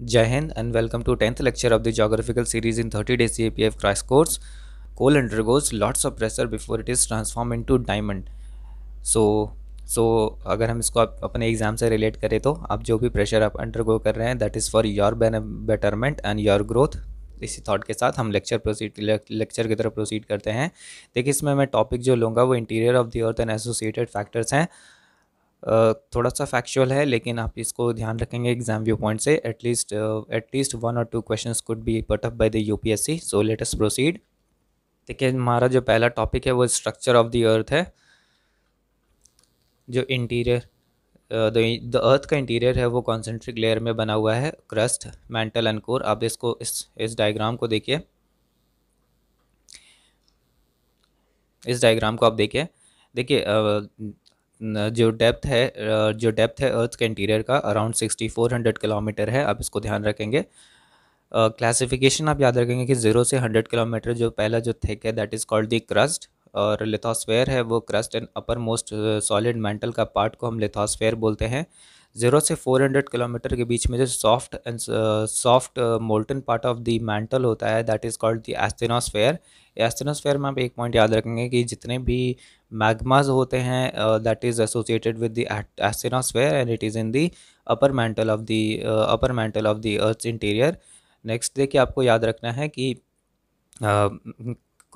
जय Hind Jai Hind and welcome to 10th lecture of the geographical series in 30 P F क्राइस course coal undergoes lots of pressure before it is transform into diamond so so अगर हम इसको आप अपने exam से relate करें तो आप जो भी प्रेशर आप अंडरगो कर रहे हैं that is for your betterment and your growth इसी थॉट के साथ हम लेक्चर प्रोसीड लेक्चर की तरफ प्रोसीड करते हैं देखिए इसमें मैं टॉपिक जो लूँगा वो interior of the earth and associated factors हैं थोड़ा सा फैक्चुअल है लेकिन आप इसको ध्यान रखेंगे एग्जाम व्यू पॉइंट से एटलीस्ट एटलीस्ट वन और two questions could be put up by the UPSC so let us proceed देखिए हमारा जो पहला टॉपिक है वो स्ट्रक्चर ऑफ द अर्थ है जो इंटीरियर द अर्थ का इंटीरियर है वो कॉन्सेंट्रिक लेयर में बना हुआ है क्रस्ट मेंटल एंड कोर आप इसको इस इस डायग्राम को देखिए इस डायग्राम को आप देखिए देखिए जो डेप्थ है जो डेप्थ है अर्थ के इंटीरियर का अराउंड 6400 किलोमीटर है आप इसको ध्यान रखेंगे क्लासिफिकेशन uh, आप याद रखेंगे कि ज़ीरो से हंड्रेड किलोमीटर जो पहला जो थिक है that is called the crust और लिथोस्फेयर है वो crust and upper most solid mantle का पार्ट को हम लिथोस्फेयर बोलते हैं ज़ीरो से फोर हंड्रेड किलोमीटर के बीच में जो soft and soft molten part of the mantle होता है that is called the asthenosphere asthenosphere में आप एक पॉइंट याद रखेंगे कि जितने भी मैगमाज होते हैं that is associated with the asthenosphere and it is in the upper mantle of the upper mantle of the earth interior next देखिए आपको याद रखना है कि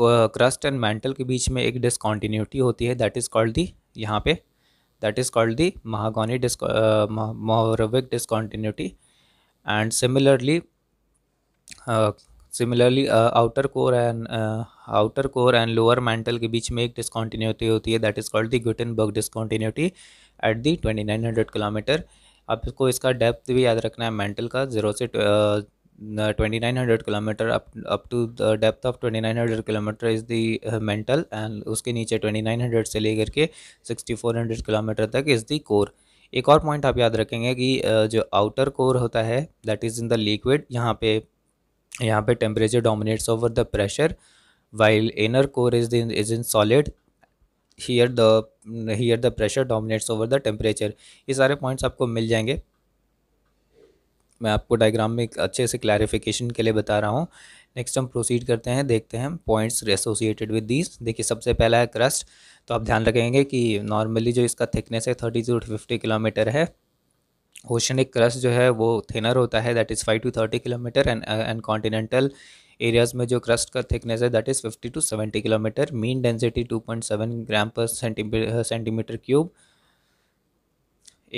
क्रस्ट एंड मेंटल के बीच में एक डिसकॉन्टीन्यूटी होती है दैट इज़ कॉल्ड दी यहाँ पे दैट इज़ कॉल्ड दी महागोनी डिस्को Mohorovicic discontinuity and similarly similarly outer core and outer core and lower mantle के बीच में एक डिस्कॉन्टिन्यूटी होती है that is called the Berg discontinuity at the twenty nine hundred kilometre आपको इसका डेप्थ भी याद रखना है मेंटल का जीरो से twenty nine hundred kilometre up to the depth of twenty nine hundred kilometre is the mantle and उसके नीचे ट्वेंटी नाइन हंड्रेड से लेकर के सिक्सटी फोर हंड्रेड किलोमीटर तक इज़ दी कोर एक और पॉइंट आप याद रखेंगे कि uh, जो आउटर कोर होता है that is in the liquid यहाँ पे यहाँ पे temperature dominates over the pressure while inner core is then is in solid here the here the pressure dominates over the temperature ये सारे पॉइंट्स आपको मिल जाएंगे मैं आपको डायग्राम में एक अच्छे से क्लैरिफिकेशन के लिए बता रहा हूँ नेक्स्ट हम प्रोसीड करते हैं देखते हैं पॉइंट्स एसोसिएटेड विद दीज देखिए सबसे पहला है क्रस्ट तो आप ध्यान रखेंगे कि नॉर्मली जो इसका थिकनेस है थर्टी टू फिफ्टी किलोमीटर है ओशनिक क्रस्ट जो है वो थिनर होता है that is five to thirty kilometre and and continental areas में जो क्रस्ट का थिकनेस है that is fifty to seventy kilometre mean density two point seven gram per centimetre cube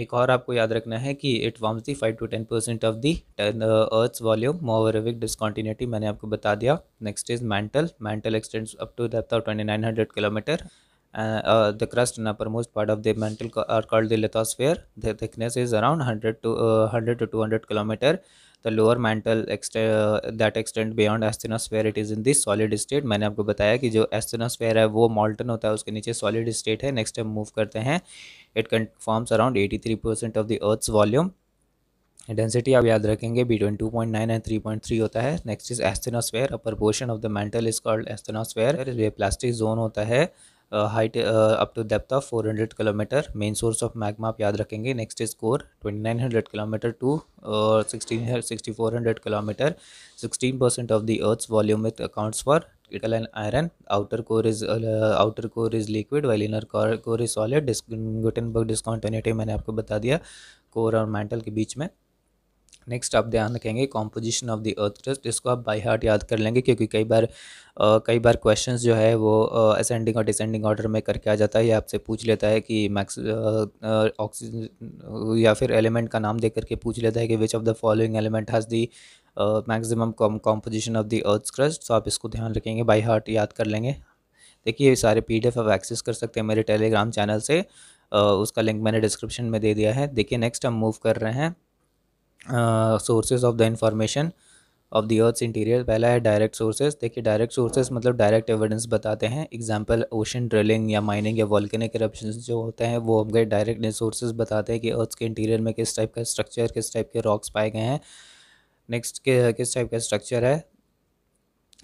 एक और आपको याद रखना है कि it forms the five to ten percent of the earth volume Mohorovicic discontinuity मैंने आपको बता दिया next is mantle mantle extends up to depth of twenty nine hundred kilometre and uh, the crust and uppermost part of the mantle are called the lithosphere. The thickness is around 100 to uh, 100 to 200 kilometer. The lower mantle ext uh, that extend beyond asthenosphere it is in the solid state. मैंने आपको बताया कि जो asthenosphere है वो molten होता है उसके नीचे solid state है. Next हम move करते हैं. It forms around 83% of the Earth's volume. Density आप याद रखेंगे बिटवीन 2.9 एंड 3.3 होता है next is asthenosphere upper portion of the mantle is called asthenosphere ये प्लास्टिक जोन होता है height up to depth of 400 kilometre main source of magma आप याद रखेंगे next is core 2900 kilometre to sixteen sixty four hundred kilometre sixteen percent of the earth volume with accounts for nickel and iron outer core is outer core is liquid liquid inner core is solid disc solid discount मैंने आपको बता दिया core और mental के बीच में next आप ध्यान रखेंगे composition of the earth crust इसको आप बाई हार्ट याद कर लेंगे क्योंकि कई बार आ, कई बार क्वेश्चंस जो है वो असेंडिंग और डिसेंडिंग ऑर्डर में करके आ जाता है या आपसे पूछ लेता है कि मैक्स ऑक्सीजन या फिर एलिमेंट का नाम दे करके पूछ लेता है कि which of the following element has the maximum composition of the earth crust तो आप इसको ध्यान रखेंगे बाई हार्ट याद कर लेंगे देखिए ये सारे पी आप एक्सेस कर सकते हैं मेरे टेलीग्राम चैनल से उसका लिंक मैंने डिस्क्रिप्शन में दे दिया है देखिए नेक्स्ट हम मूव कर रहे हैं sources of the information of the earth interior पहला है डायरेक्ट सोर्सेज देखिए डायरेक्ट सोर्सेज मतलब डायरेक्ट एविडेंस बताते हैं एग्जांपल ओशन ड्रिलिंग या माइनिंग या वॉल्केनिक करप्शन जो होते हैं वो हम डायरेक्ट सोर्सेज बताते हैं कि अर्थ के इंटीरियर में किस टाइप का स्ट्रक्चर किस टाइप के रॉक्स पाए गए हैं नेक्स्ट के किस टाइप का स्ट्रक्चर है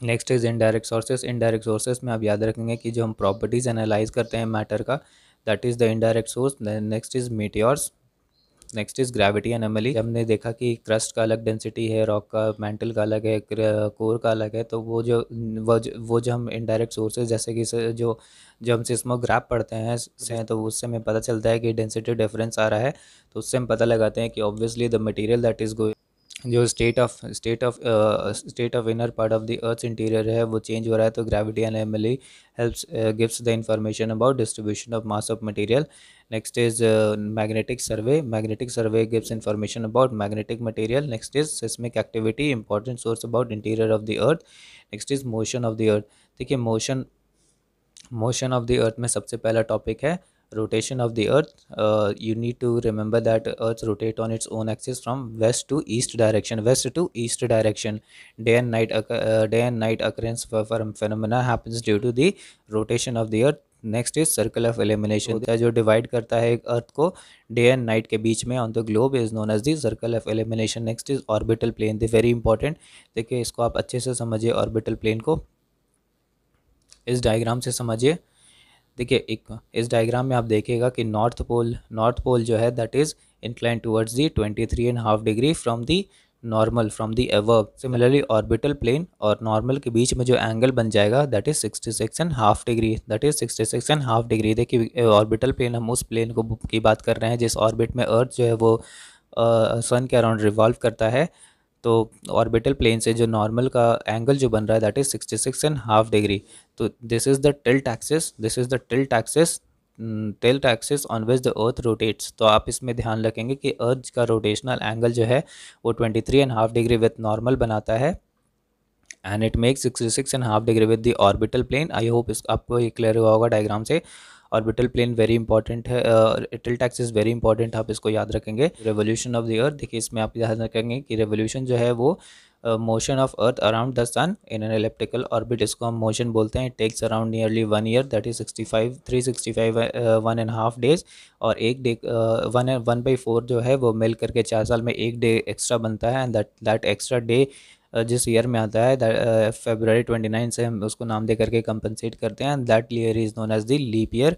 next is indirect sources indirect sources में आप याद रखेंगे कि जो हम प्रॉपर्टीज़ एनालाइज करते हैं मैटर का that is the indirect source next is meteors next is gravity anomaly हमने देखा कि क्रस्ट का अलग डेंसिटी है रॉक का मेंटल का अलग है कोर का अलग है तो वो जो वो जो, वो जो हम इनडायरेक्ट सोर्सेज जैसे कि जो जो हम सिस्मोग्राफ पढ़ते हैं से तो उससे हमें पता चलता है कि डेंसिटी डिफरेंस आ रहा है तो उससे हम पता लगाते हैं कि obviously the material that is going जो state of state of state of inner part of the earth interior है वो चेंज हो रहा है तो gravity anomaly helps gives the information about distribution of mass of material next is magnetic survey magnetic survey gives information about magnetic material next is seismic activity important source about interior of the earth next is motion of the अर्थ देखिए motion motion of the earth में सबसे पहला topic है rotation of the earth uh, you need to remember that earth rotate on its own axis from west to east direction west to east direction day and night uh, day and night occurrence phenomena happens due to the rotation of the earth next is circle of elimination जो divide करता है अर्थ को day and night के बीच में on the globe is known as the circle of elimination next is orbital plane the very important देखिए इसको आप अच्छे से समझिए ऑर्बिटल प्लेन को इस डायग्राम से समझिए देखिए एक इस डायग्राम में आप देखिएगा कि नॉर्थ पोल नॉर्थ पोल जो है that is incline towards the twenty three and half degree from the normal from the orbit similarly orbital plane और नॉर्मल के बीच में जो एंगल बन जाएगा that is sixty six and half degree that is sixty six and half degree देखिए orbital plane हम उस प्लेन को की बात कर रहे हैं जिस ऑर्बिट में अर्थ जो है वो सन के अराउंड रिवॉल्व करता है तो ऑर्बिटल प्लेन से जो नॉर्मल का एंगल जो बन रहा है that is sixty six and half degree तो this is the tilt axis this is the tilt axis tilt axis on which the earth rotates तो आप इसमें ध्यान रखेंगे कि अर्थ का रोटेशनल एंगल जो है वो twenty three and half degree with normal बनाता है and it make sixty six and half degree with the orbital plane I hope इस आपको ये क्लियर हुआ होगा डायग्राम से ऑर्बिटल प्लेन वेरी इंपॉर्टेंट है tilt axis is very important आप इसको याद रखेंगे रेवोल्यूशन ऑफ द अर्थ देखिए इसमें आप याद रखेंगे कि रेवोल्यूशन जो है वो motion of earth around the sun in an elliptical orbit इसको हम मोशन बोलते हैं takes around nearly one year that is sixty five three sixty five one and half days और एक day one one by four जो है वो मिल करके चार साल में एक डे एक्स्ट्रा बनता है and that that extra day जिस ईयर में आता है फेबररी ट्वेंटी नाइन से हम उसको नाम दे करके कंपनसेट करते हैं that year is known as the leap year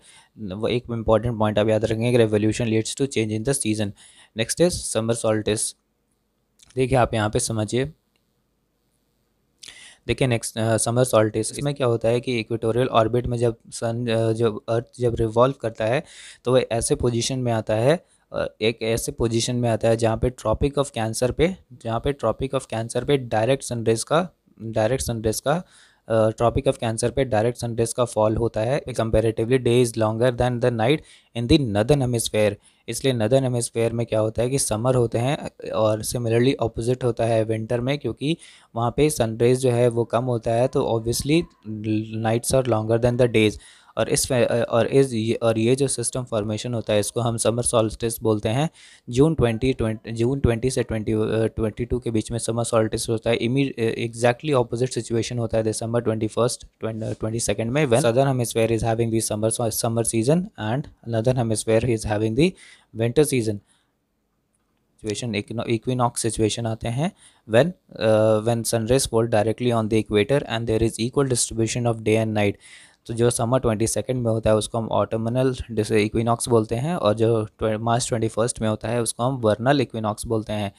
वो एक इंपॉर्टेंट पॉइंट आप याद रखेंगे revolution leads to change in the season next is summer solstice देखिए आप यहाँ पे समझिए देखिए नेक्स्ट समर सॉल्टिस इसमें क्या होता है कि इक्वेटोरियल ऑर्बिट में जब सन जब अर्थ जब रिवॉल्व करता है तो वह ऐसे पोजिशन में आता है एक ऐसे पोजीशन में आता है जहाँ पे ट्रॉपिक ऑफ कैंसर पे जहाँ पे ट्रॉपिक ऑफ कैंसर पे डायरेक्ट सनरेज का डायरेक्ट सनरेज का ट्रॉपिक ऑफ कैंसर पे डायरेक्ट सनरेज का फॉल होता है comparatively day is longer than the night in the northern hemisphere इसलिए नदन हेमिसफेयर में क्या होता है कि समर होते हैं और सिमिलरली अपोजिट होता है विंटर में क्योंकि वहाँ पे सनरेज जो है वो कम होता है तो obviously nights are longer than the days और इस और इस ये और ये जो सिस्टम फॉर्मेशन होता है इसको हम समर सॉल्टिस बोलते हैं June twenty twenty June twenty से ट्वेंटी ट्वेंटी टू के बीच में समर सॉल्टिस होता है इमी एग्जैक्टली ऑपोजिट सिचुएशन होता है दिसंबर ट्वेंटी फर्स्ट ट्वेंटी सेकेंड में वेन हम hemisphere is having the summer summer season and हम hemisphere is having the winter season situation equinox situation आते हैं when uh, sunrise fold directly on the equator and there is equal distribution of day and night तो जो summer twenty second में होता है उसको हम ऑटोमनल जैसे इक्विनॉक्स बोलते हैं और जो मार्च ट्वेंटी फर्स्ट में होता है उसको हम वर्नल इक्विनॉक्स बोलते हैं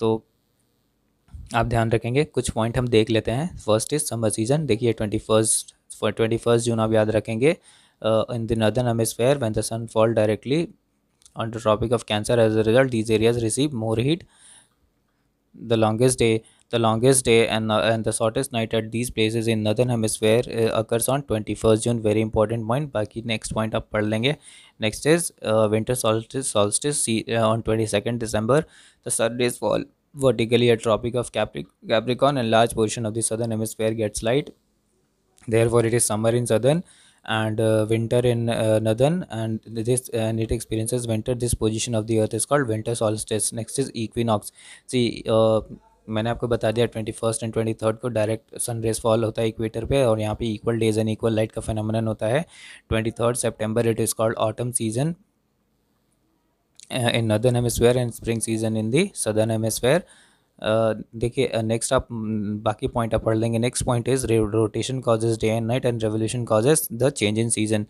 तो आप ध्यान रखेंगे कुछ पॉइंट हम देख लेते हैं फर्स्ट इज समर सीजन देखिए twenty first twenty first June आप याद रखेंगे in the northern hemisphere when the sun fall directly on the tropic of Cancer as a result these areas receive more heat the longest day The longest day and, uh, and the shortest night at these places in northern hemisphere uh, occurs on 21st June. Very important point. बाकी next point up. पढ़ Next is uh, winter solstice solstice see, uh, on 22nd December. The sun rays fall vertically at Tropic of Capric Capricorn and large portion of the southern hemisphere gets light. Therefore, it is summer in southern and uh, winter in uh, northern and this and it experiences winter this position of the earth is called winter solstice next is equinox see uh, मैंने आपको बता दिया twenty first and twenty third को direct sunrays fall होता है equator पे और यहाँ पे equal days and equal light का फेनोमेनन होता है twenty third September it is called autumn season in northern hemisphere and spring season in the southern hemisphere देखिए नेक्स्ट uh, आप mm, बाकी पॉइंट आप पढ़ लेंगे next point is rotation causes day and night and revolution causes the change in season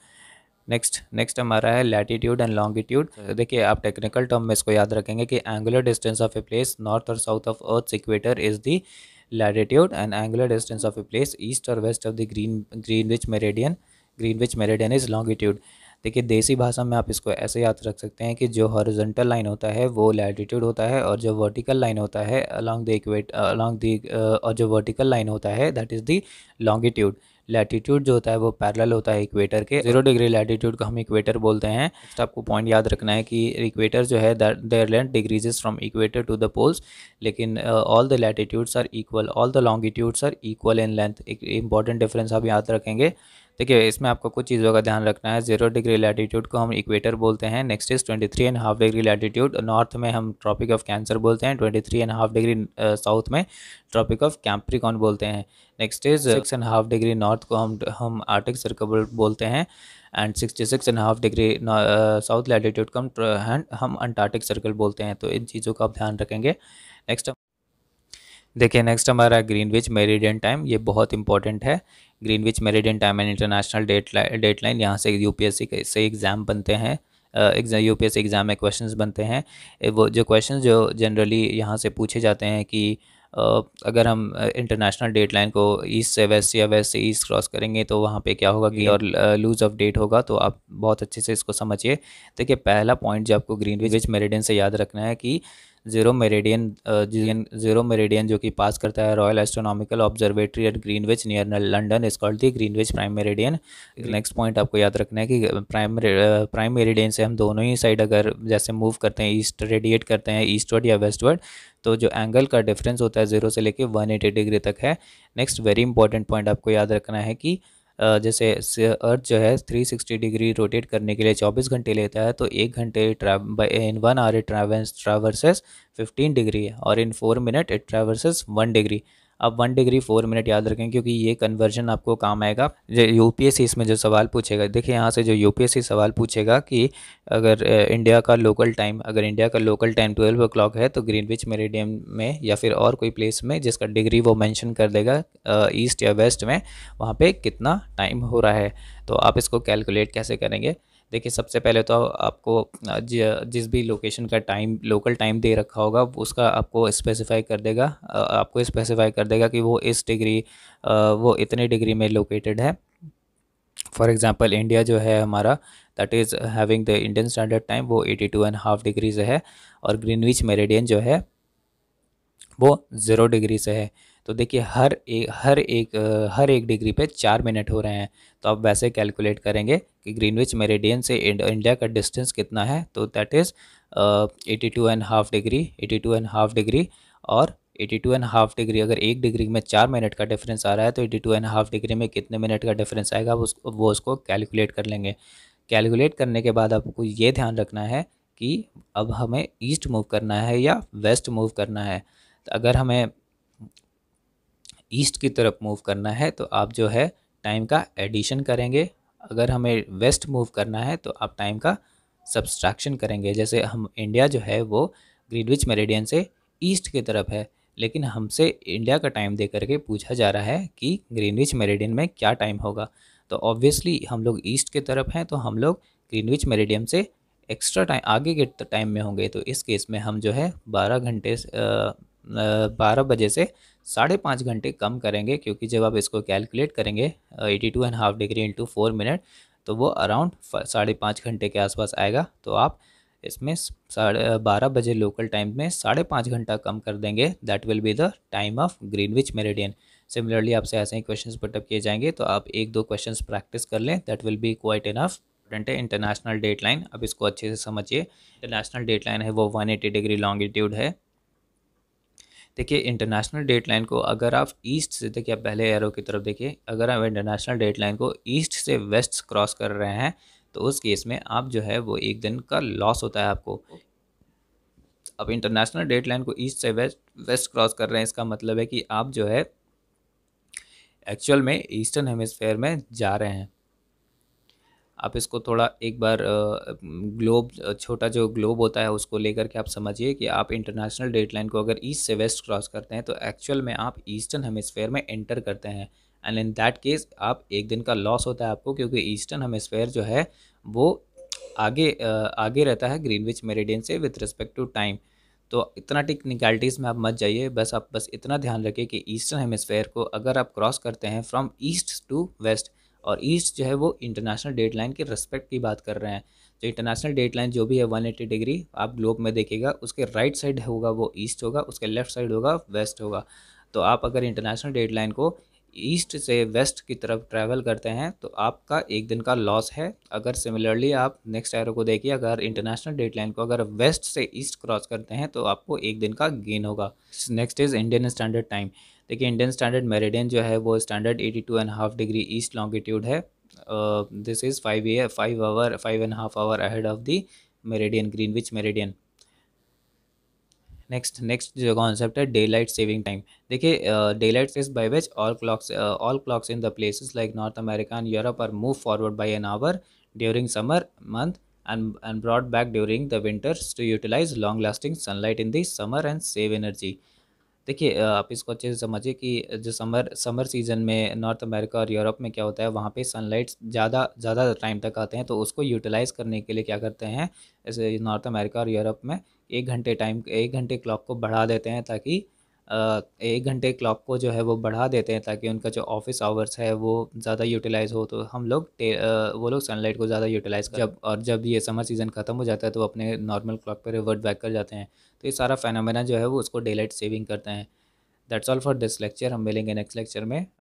next next हमारा है latitude and longitude देखिए आप टेक्निकल टर्म में इसको याद रखेंगे कि angular distance of a place north और south of earth equator is the latitude and angular distance of a place east और west of the green Greenwich green Greenwich meridian is longitude देखिए देसी भाषा में आप इसको ऐसे याद रख सकते हैं कि जो हॉरिजेंटल लाइन होता है वो लैटीट्यूड होता है और जो वर्टिकल लाइन होता है along the equator along the और जो वर्टिकल लाइन होता है that is the longitude latitude जो होता है वो पैरेलल होता है इक्वेटर के जीरो डिग्री लैटीट्यूड को हम इक्वेटर बोलते हैं नेक्स्ट आपको पॉइंट याद रखना है कि इक्वेटर जो है their length degrees from equator to the poles लेकिन all the latitudes are equal all the longitudes are equal in length एक इंपॉर्टेंट डिफरेंस आप याद रखेंगे देखिए इसमें आपको कुछ चीज़ों का ध्यान रखना है जीरो डिग्री लैटीट्यूड को हम इक्वेटर बोलते हैं next is twenty three and half degree latitude north में हम ट्रॉपिक ऑफ कैंसर बोलते हैं twenty three and half degree south में ट्रॉपिक ऑफ कैंप्रिकॉन बोलते हैं next is six and half degree north को हम हम आर्टिक सर्कल बोलते हैं and sixty six and half degree south latitude को हम uh, हम अंटार्टिक सर्कल बोलते हैं तो इन चीज़ों का आप ध्यान रखेंगे नेक्स्ट देखिए नेक्स्ट हमारा ग्रीनविच मेरिडियन टाइम ये बहुत इंपॉर्टेंट है Greenwich meridian time and international date date line यहाँ से यूपीएससी से एग्ज़ाम बनते हैं एग्जाम यू पी एग्ज़ाम में क्वेश्चंस बनते हैं वो जो क्वेश्चंस जो जनरली यहाँ से पूछे जाते हैं कि अगर हम इंटरनेशनल डेट लाइन को ईस्ट से वेस्ट या वेस्ट से ईस्ट क्रॉस करेंगे तो वहाँ पे क्या होगा कि और लूज ऑफ डेट होगा तो आप बहुत अच्छे से इसको समझिए देखिए पहला पॉइंट जो आपको ग्रीन विच मेरिडियन से याद रखना है कि ज़ीरो मेरेडियन ज़ीरो मेरेडियन जो कि पास करता है royal astronomical observatory at Greenwich near London is called the Greenwich prime meridian next point आपको याद रखना है कि प्राइम प्राइम मेरेडियन से हम दोनों ही साइड अगर जैसे मूव करते हैं ईस्ट रेडिएट करते हैं ईस्टवर्ड या वेस्टवर्ड तो जो एंगल का डिफरेंस होता है ज़ीरो से लेके वन एटी डिग्री तक है नेक्स्ट वेरी इंपॉर्टेंट पॉइंट आपको याद रखना है कि जैसे अर्थ जो है 360 डिग्री रोटेट करने के लिए 24 घंटे लेता है तो एक घंटे in one hour it traverses 15 degree और in four minute it traverses one degree अब वन डिग्री फोर मिनट याद रखें क्योंकि ये कन्वर्जन आपको काम आएगा जो यूपीएससी इसमें जो सवाल पूछेगा देखिए यहाँ से जो यूपीएससी सवाल पूछेगा कि अगर इंडिया का लोकल टाइम अगर इंडिया का लोकल टाइम ट्वेल्व ओ है तो ग्रीनविच मेरेडियम में या फिर और कोई प्लेस में जिसका डिग्री वो मैंशन कर देगा ईस्ट या वेस्ट में वहाँ पर कितना टाइम हो रहा है तो आप इसको कैलकुलेट कैसे करेंगे देखिए सबसे पहले तो आपको जिस भी लोकेशन का टाइम लोकल टाइम दे रखा होगा उसका आपको स्पेसिफाई कर देगा आपको स्पेसिफाई कर देगा कि वो इस डिग्री वो इतने डिग्री में लोकेटेड है फॉर एग्ज़ाम्पल इंडिया जो है हमारा that is having the Indian standard time वो eighty two and half degree से है और ग्रीनविच मेरेडियन जो है वो ज़ीरो डिग्री से है तो देखिए हर एक हर एक हर एक डिग्री पे चार मिनट हो रहे हैं तो आप वैसे कैलकुलेट करेंगे कि ग्रीनविच मेरेडियन से इंडिया का डिस्टेंस कितना है तो that is eighty two and half degree eighty two and half degree और eighty two and half degree अगर एक डिग्री में चार मिनट का डिफरेंस आ रहा है तो eighty two and half degree में कितने मिनट का डिफरेंस आएगा आप उसको वो उसको कैलकुलेट कर लेंगे कैलकुलेट करने के बाद आपको ये ध्यान रखना है कि अब हमें ईस्ट मूव करना है या वेस्ट मूव करना है तो अगर हमें ईस्ट की तरफ मूव करना है तो आप जो है टाइम का एडिशन करेंगे अगर हमें वेस्ट मूव करना है तो आप टाइम का सब्सट्रैक्शन करेंगे जैसे हम इंडिया जो है वो ग्रीडविच मेरेडियन से ईस्ट की तरफ है लेकिन हमसे इंडिया का टाइम दे करके पूछा जा रहा है कि ग्रीनविच मेरेडियन में क्या टाइम होगा तो ऑब्वियसली हम लोग ईस्ट की तरफ हैं तो हम लोग ग्रीनविच मेरेडियम से एक्स्ट्रा टाइम आगे के टाइम में होंगे तो इस केस में हम जो है बारह घंटे बारह बजे से साढ़े पाँच घंटे कम करेंगे क्योंकि जब आप इसको कैलकुलेट करेंगे eighty two and half degree into four minute तो वो अराउंड साढ़े पाँच घंटे के आसपास आएगा तो आप इसमें साढ़े बारह बजे लोकल टाइम में साढ़े पाँच घंटा कम कर देंगे that will be the time of Greenwich meridian similarly आपसे ऐसे ही क्वेश्चन पुटअप किए जाएंगे तो आप एक दो क्वेश्चन प्रैक्टिस कर लें that will be quite enough important है इंटरनेशनल डेट लाइन अब इसको अच्छे से समझिए इंटरनेशनल डेट लाइन है वो वन एटी डिग्री लॉन्गिट्यूड है देखिए इंटरनेशनल डेट लाइन को अगर आप ईस्ट से देखिए आप पहले एरो की तरफ देखिए अगर आप इंटरनेशनल डेट लाइन को ईस्ट से वेस्ट क्रॉस कर रहे हैं तो उस केस में आप जो है वो एक दिन का लॉस होता है आपको अब इंटरनेशनल डेट लाइन को ईस्ट से वेस्ट वेस्ट क्रॉस कर रहे हैं इसका मतलब है कि आप जो है एक्चुअल में ईस्टर्न हेमिसफेयर में जा रहे हैं आप इसको थोड़ा एक बार ग्लोब छोटा जो ग्लोब होता है उसको लेकर के आप समझिए कि आप इंटरनेशनल डेट लाइन को अगर ईस्ट से वेस्ट क्रॉस करते हैं तो एक्चुअल में आप ईस्टर्न हेमिसफेयर में एंटर करते हैं एंड इन दैट केस आप एक दिन का लॉस होता है आपको क्योंकि ईस्टर्न हेमिसफेयर जो है वो आगे आगे रहता है ग्रीनविच मेरेडियन से विथ रिस्पेक्ट टू टाइम तो इतना टेक्निकलिटीज़ में आप मत जाइए बस आप बस इतना ध्यान रखें कि ईस्टर्न हेमिसफेयर को अगर आप क्रॉस करते हैं फ्रॉम ईस्ट टू वेस्ट और ईस्ट जो है वो इंटरनेशनल डेट लाइन के रिस्पेक्ट की बात कर रहे हैं तो इंटरनेशनल डेट लाइन जो भी है वन एट्टी डिग्री आप ग्लोब में देखिएगा उसके राइट साइड होगा वो ईस्ट होगा उसके लेफ्ट साइड होगा वेस्ट होगा तो आप अगर इंटरनेशनल डेट लाइन को ईस्ट से वेस्ट की तरफ ट्रैवल करते हैं तो आपका एक दिन का लॉस है अगर सिमिलरली आप नेक्स्ट एरो को देखिए अगर इंटरनेशनल लाइन को अगर वेस्ट से ईस्ट क्रॉस करते हैं तो आपको एक दिन का गेन होगा next is Indian standard time देखिए इंडियन स्टैंडर्ड मेरिडियन जो है वो standard eighty two and half degree east longitude है this is five a five hour five and half hour ahead of the meridian Greenwich meridian next next जो concept है daylight saving time देखिए daylight says by which all clocks all clocks in the places like North America and Europe are move forward by an hour during summer month and, and brought back during the winters to utilize long lasting sunlight in the summer and save energy. देखिए आप इसको अच्छे से समझिए कि जो summer summer season में North America और यूरोप में क्या होता है वहाँ पे सनलाइट ज़्यादा ज़्यादा टाइम तक आते हैं तो उसको यूटिलाइज़ करने के लिए क्या करते हैं नॉर्थ अमेरिका और यूरोप में एक घंटे टाइम एक घंटे क्लॉक को बढ़ा देते हैं ताकि एक घंटे क्लॉक को जो है वो बढ़ा देते हैं ताकि उनका जो ऑफिस आवर्स है वो ज़्यादा यूटिलाइज हो तो हम लोग वो लोग सनलाइट को ज़्यादा यूटिलाइज जब और जब ये समर सीज़न ख़त्म हो जाता है तो अपने नॉर्मल क्लॉक पर रिवर्ट बैक कर जाते हैं तो ये सारा फैनोमेना जो है वो उसको डे लाइट सेविंग करते हैं that's all for this lecture हम मिलेंगे नेक्स्ट लेक्चर में